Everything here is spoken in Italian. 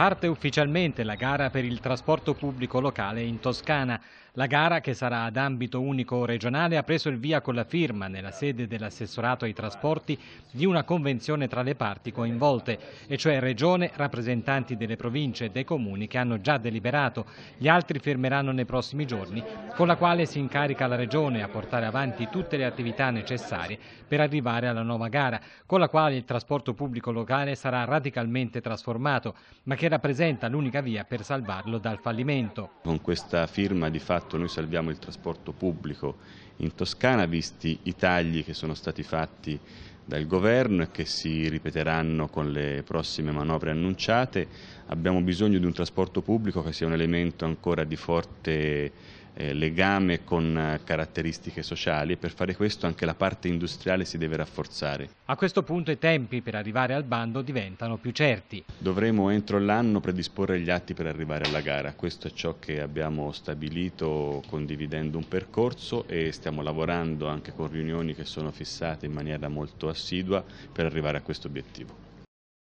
Parte ufficialmente la gara per il trasporto pubblico locale in Toscana. La gara, che sarà ad ambito unico regionale, ha preso il via con la firma nella sede dell'assessorato ai trasporti di una convenzione tra le parti coinvolte, e cioè Regione, rappresentanti delle province e dei comuni che hanno già deliberato. Gli altri firmeranno nei prossimi giorni, con la quale si incarica la Regione a portare avanti tutte le attività necessarie per arrivare alla nuova gara, con la quale il trasporto pubblico locale sarà radicalmente trasformato, ma che rappresenta l'unica via per salvarlo dal fallimento. Con questa firma di fatto noi salviamo il trasporto pubblico in Toscana, visti i tagli che sono stati fatti dal governo e che si ripeteranno con le prossime manovre annunciate. Abbiamo bisogno di un trasporto pubblico che sia un elemento ancora di forte eh, legame con eh, caratteristiche sociali e per fare questo anche la parte industriale si deve rafforzare. A questo punto i tempi per arrivare al bando diventano più certi. Dovremo entro l'anno predisporre gli atti per arrivare alla gara, questo è ciò che abbiamo stabilito condividendo un percorso e stiamo lavorando anche con riunioni che sono fissate in maniera molto assidua per arrivare a questo obiettivo.